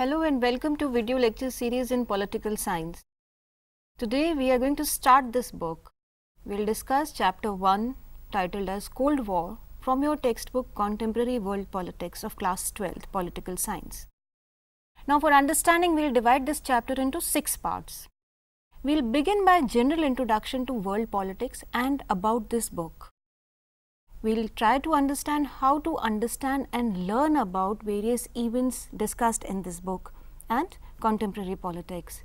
Hello and welcome to video lecture series in political science. Today we are going to start this book. We will discuss chapter 1 titled as Cold War from your textbook Contemporary World Politics of class 12 political science. Now for understanding we will divide this chapter into 6 parts. We will begin by general introduction to world politics and about this book we will try to understand how to understand and learn about various events discussed in this book and contemporary politics.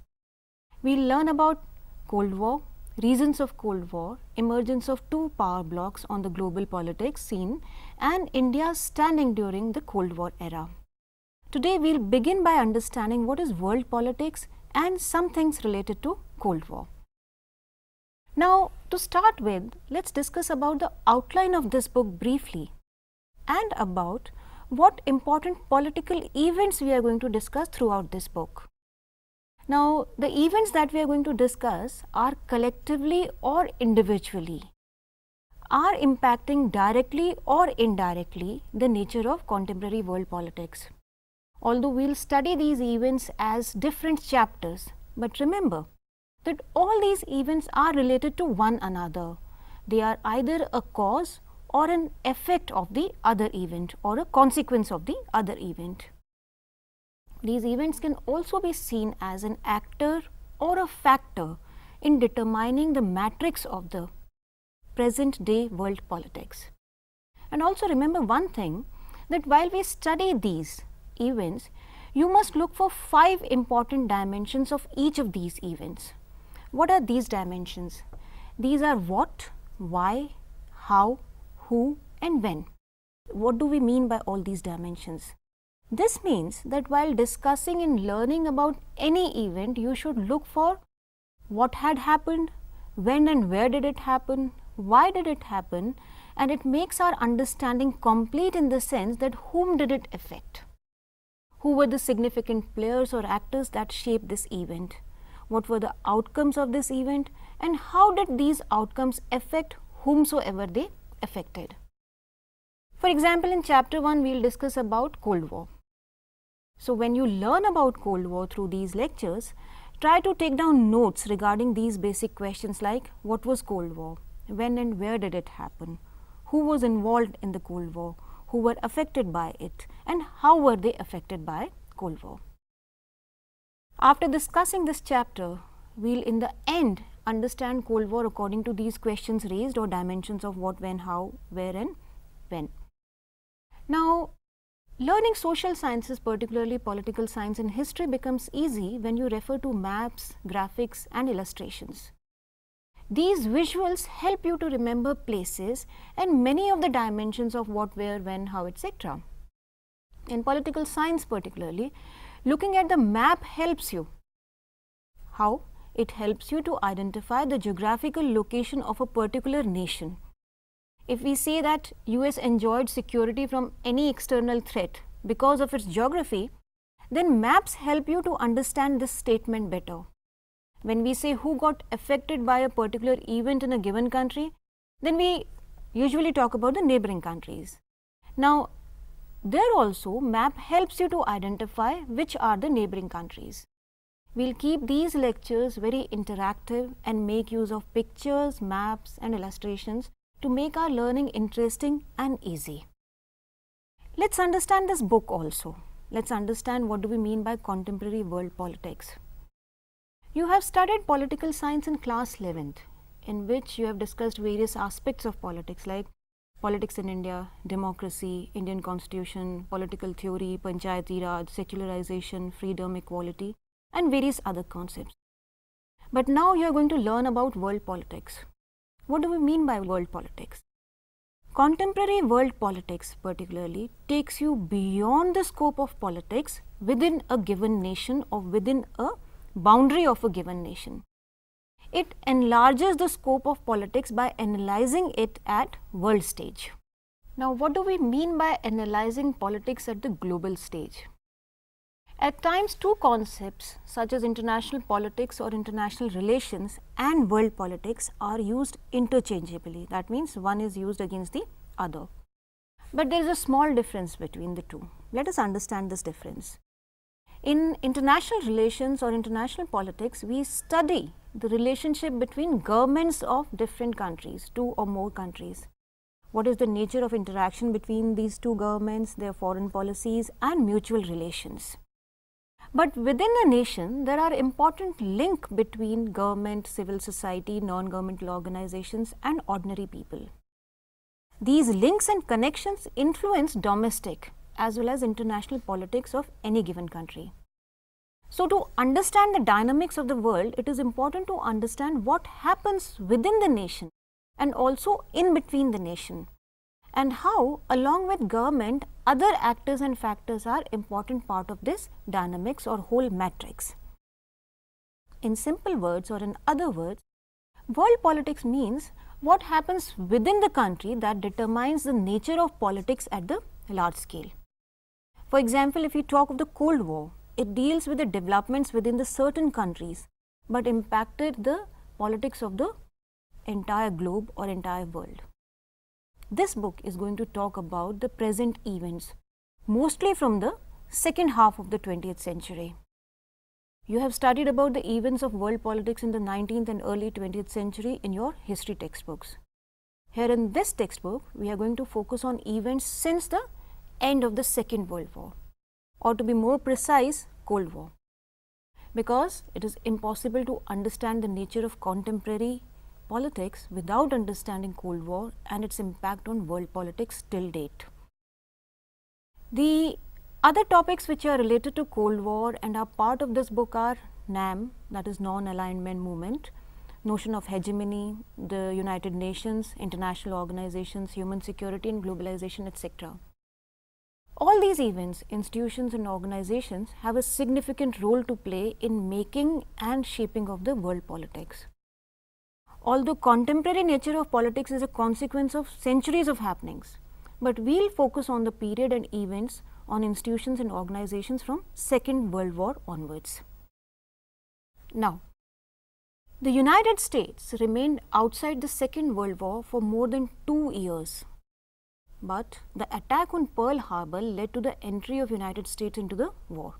We will learn about Cold War, reasons of Cold War, emergence of two power blocks on the global politics scene and India's standing during the Cold War era. Today we will begin by understanding what is world politics and some things related to Cold War. Now to start with, let's discuss about the outline of this book briefly and about what important political events we are going to discuss throughout this book. Now, the events that we are going to discuss are collectively or individually, are impacting directly or indirectly the nature of contemporary world politics. Although we will study these events as different chapters, but remember that all these events are related to one another. They are either a cause or an effect of the other event or a consequence of the other event. These events can also be seen as an actor or a factor in determining the matrix of the present day world politics. And also remember one thing that while we study these events, you must look for five important dimensions of each of these events. What are these dimensions? These are what, why, how, who and when. What do we mean by all these dimensions? This means that while discussing and learning about any event, you should look for what had happened, when and where did it happen, why did it happen and it makes our understanding complete in the sense that whom did it affect? Who were the significant players or actors that shaped this event? what were the outcomes of this event and how did these outcomes affect whomsoever they affected. For example, in chapter 1 we will discuss about Cold War. So, when you learn about Cold War through these lectures, try to take down notes regarding these basic questions like what was Cold War, when and where did it happen, who was involved in the Cold War, who were affected by it and how were they affected by Cold War. After discussing this chapter, we will in the end understand Cold War according to these questions raised or dimensions of what, when, how, where and when. Now, learning social sciences, particularly political science and history becomes easy when you refer to maps, graphics and illustrations. These visuals help you to remember places and many of the dimensions of what, where, when, how, etc. In political science particularly, Looking at the map helps you. How? It helps you to identify the geographical location of a particular nation. If we say that US enjoyed security from any external threat because of its geography, then maps help you to understand this statement better. When we say who got affected by a particular event in a given country, then we usually talk about the neighboring countries. Now, there also map helps you to identify which are the neighboring countries. We'll keep these lectures very interactive and make use of pictures, maps and illustrations to make our learning interesting and easy. Let's understand this book also. Let's understand what do we mean by contemporary world politics. You have studied political science in class 11th in which you have discussed various aspects of politics like politics in India, democracy, Indian constitution, political theory, Panchayati Raj, secularization, freedom, equality, and various other concepts. But now you are going to learn about world politics. What do we mean by world politics? Contemporary world politics, particularly, takes you beyond the scope of politics within a given nation or within a boundary of a given nation it enlarges the scope of politics by analyzing it at world stage. Now, what do we mean by analyzing politics at the global stage? At times, two concepts such as international politics or international relations and world politics are used interchangeably. That means one is used against the other. But there is a small difference between the two. Let us understand this difference. In international relations or international politics, we study the relationship between governments of different countries, two or more countries. What is the nature of interaction between these two governments, their foreign policies and mutual relations. But within a nation, there are important links between government, civil society, non-governmental organizations and ordinary people. These links and connections influence domestic as well as international politics of any given country. So, to understand the dynamics of the world, it is important to understand what happens within the nation and also in between the nation and how along with government other actors and factors are important part of this dynamics or whole matrix. In simple words or in other words, world politics means what happens within the country that determines the nature of politics at the large scale. For example, if we talk of the Cold War, it deals with the developments within the certain countries, but impacted the politics of the entire globe or entire world. This book is going to talk about the present events, mostly from the second half of the 20th century. You have studied about the events of world politics in the 19th and early 20th century in your history textbooks. Here in this textbook, we are going to focus on events since the end of the Second World War or to be more precise, Cold War. Because it is impossible to understand the nature of contemporary politics without understanding Cold War and its impact on world politics till date. The other topics which are related to Cold War and are part of this book are NAM that is non-alignment movement, notion of hegemony, the United Nations, international organizations, human security and globalization etc. All these events, institutions and organizations have a significant role to play in making and shaping of the world politics. Although contemporary nature of politics is a consequence of centuries of happenings, but we'll focus on the period and events on institutions and organizations from Second World War onwards. Now, the United States remained outside the Second World War for more than two years but the attack on Pearl Harbor led to the entry of United States into the war.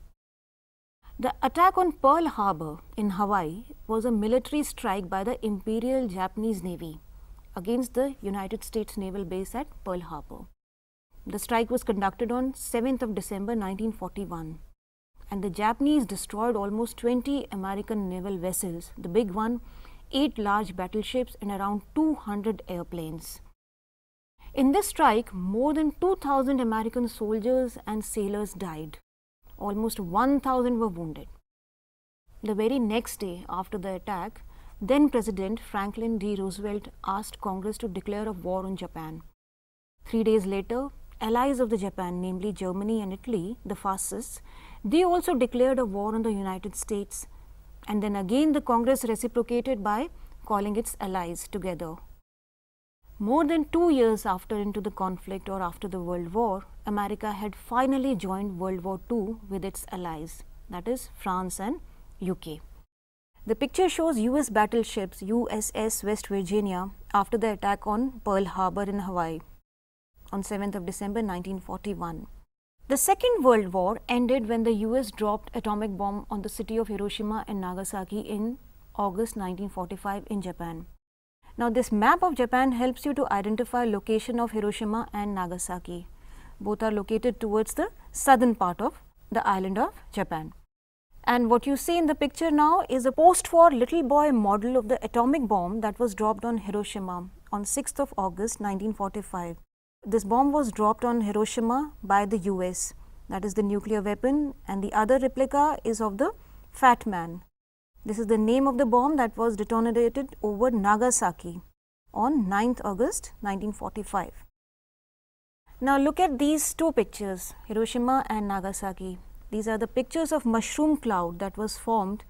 The attack on Pearl Harbor in Hawaii was a military strike by the Imperial Japanese Navy against the United States naval base at Pearl Harbor. The strike was conducted on 7th of December 1941 and the Japanese destroyed almost 20 American naval vessels, the big one, 8 large battleships and around 200 airplanes. In this strike, more than 2,000 American soldiers and sailors died. Almost 1,000 were wounded. The very next day after the attack, then President Franklin D. Roosevelt asked Congress to declare a war on Japan. Three days later, allies of the Japan, namely Germany and Italy, the fascists, they also declared a war on the United States. And then again the Congress reciprocated by calling its allies together more than two years after into the conflict or after the World War, America had finally joined World War II with its allies, that is France and UK. The picture shows US battleships USS West Virginia after the attack on Pearl Harbor in Hawaii on 7th of December 1941. The Second World War ended when the US dropped atomic bomb on the city of Hiroshima and Nagasaki in August 1945 in Japan. Now, this map of Japan helps you to identify location of Hiroshima and Nagasaki. Both are located towards the southern part of the island of Japan. And what you see in the picture now is a post-war little boy model of the atomic bomb that was dropped on Hiroshima on 6th of August 1945. This bomb was dropped on Hiroshima by the US, that is the nuclear weapon and the other replica is of the Fat Man this is the name of the bomb that was detonated over Nagasaki on 9th August 1945. Now look at these two pictures, Hiroshima and Nagasaki. These are the pictures of mushroom cloud that was formed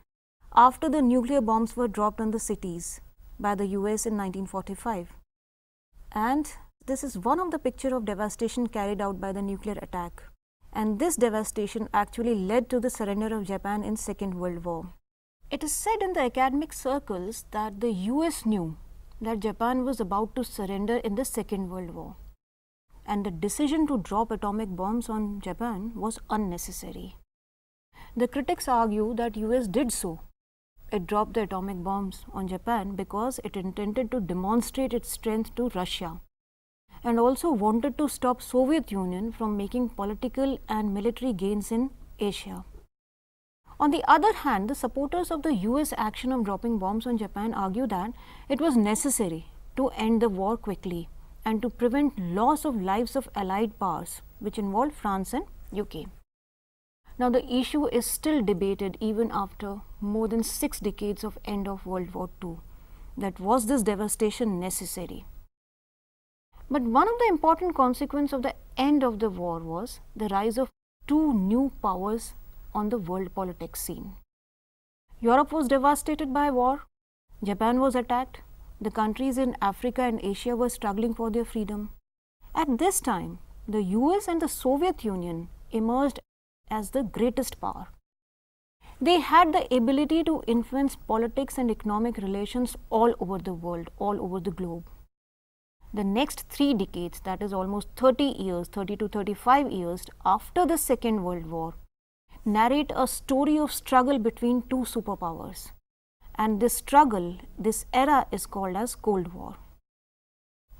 after the nuclear bombs were dropped on the cities by the US in 1945. And this is one of the picture of devastation carried out by the nuclear attack. And this devastation actually led to the surrender of Japan in Second World War. It is said in the academic circles that the US knew that Japan was about to surrender in the Second World War, and the decision to drop atomic bombs on Japan was unnecessary. The critics argue that US did so. It dropped the atomic bombs on Japan because it intended to demonstrate its strength to Russia and also wanted to stop Soviet Union from making political and military gains in Asia. On the other hand, the supporters of the US action on dropping bombs on Japan argue that it was necessary to end the war quickly and to prevent loss of lives of allied powers, which involved France and UK. Now, the issue is still debated even after more than six decades of end of World War II. That was this devastation necessary? But one of the important consequences of the end of the war was the rise of two new powers on the world politics scene. Europe was devastated by war, Japan was attacked, the countries in Africa and Asia were struggling for their freedom. At this time, the US and the Soviet Union emerged as the greatest power. They had the ability to influence politics and economic relations all over the world, all over the globe. The next three decades, that is almost 30 years, 30 to 35 years after the Second World War, narrate a story of struggle between two superpowers. And this struggle, this era is called as Cold War.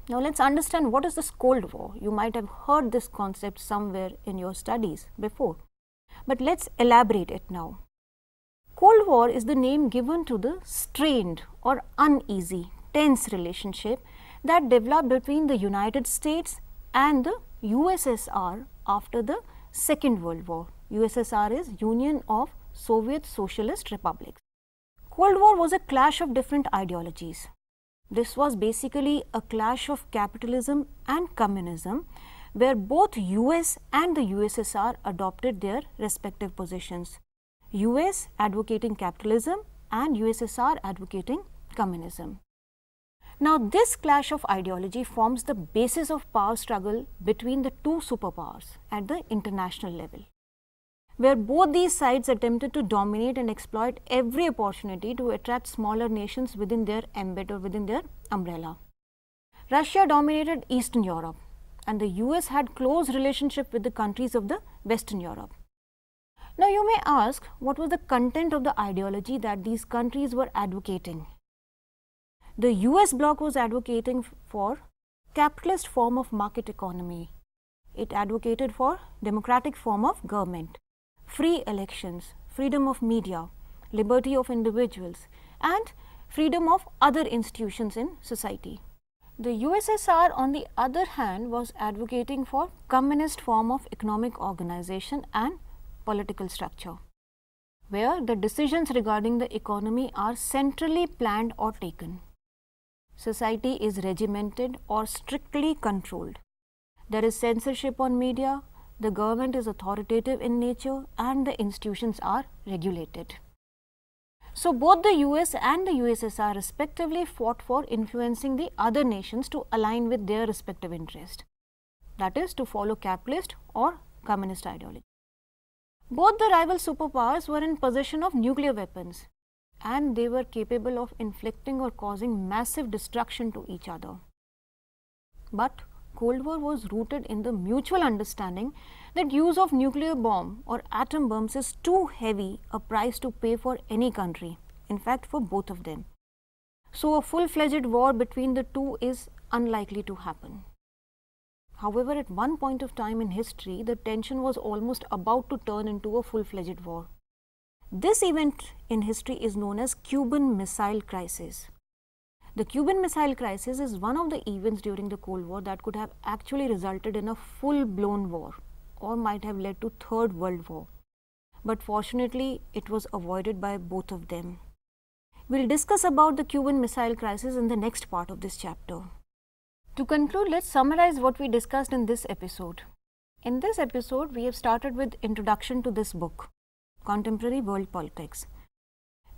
Now let's understand what is this Cold War. You might have heard this concept somewhere in your studies before. But let's elaborate it now. Cold War is the name given to the strained or uneasy, tense relationship that developed between the United States and the USSR after the Second World War. USSR is Union of Soviet Socialist Republics. Cold War was a clash of different ideologies. This was basically a clash of capitalism and communism where both US and the USSR adopted their respective positions. US advocating capitalism and USSR advocating communism. Now, this clash of ideology forms the basis of power struggle between the two superpowers at the international level where both these sides attempted to dominate and exploit every opportunity to attract smaller nations within their ambit or within their umbrella. Russia dominated Eastern Europe and the US had close relationship with the countries of the Western Europe. Now you may ask what was the content of the ideology that these countries were advocating. The US bloc was advocating for capitalist form of market economy. It advocated for democratic form of government free elections, freedom of media, liberty of individuals and freedom of other institutions in society. The USSR on the other hand was advocating for communist form of economic organization and political structure where the decisions regarding the economy are centrally planned or taken. Society is regimented or strictly controlled. There is censorship on media, the government is authoritative in nature and the institutions are regulated. So, both the US and the USSR respectively fought for influencing the other nations to align with their respective interest, that is to follow capitalist or communist ideology. Both the rival superpowers were in possession of nuclear weapons and they were capable of inflicting or causing massive destruction to each other. But Cold War was rooted in the mutual understanding that use of nuclear bomb or atom bombs is too heavy a price to pay for any country, in fact for both of them. So a full-fledged war between the two is unlikely to happen. However, at one point of time in history, the tension was almost about to turn into a full-fledged war. This event in history is known as Cuban Missile Crisis. The Cuban Missile Crisis is one of the events during the Cold War that could have actually resulted in a full-blown war or might have led to Third World War. But fortunately, it was avoided by both of them. We'll discuss about the Cuban Missile Crisis in the next part of this chapter. To conclude, let's summarize what we discussed in this episode. In this episode, we have started with introduction to this book, Contemporary World Politics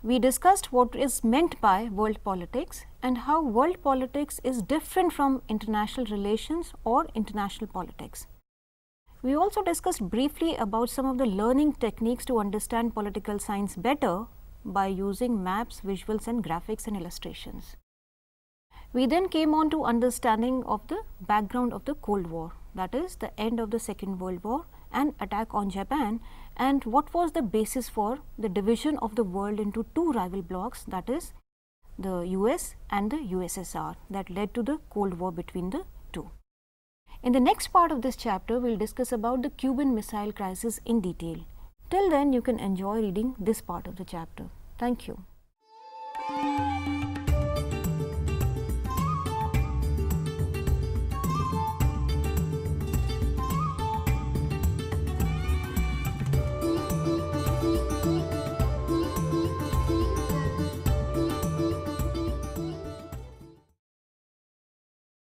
we discussed what is meant by world politics and how world politics is different from international relations or international politics. We also discussed briefly about some of the learning techniques to understand political science better by using maps, visuals and graphics and illustrations. We then came on to understanding of the background of the Cold War that is the end of the Second World War and attack on Japan and what was the basis for the division of the world into two rival blocs that is the US and the USSR that led to the Cold War between the two. In the next part of this chapter, we will discuss about the Cuban Missile Crisis in detail. Till then, you can enjoy reading this part of the chapter. Thank you.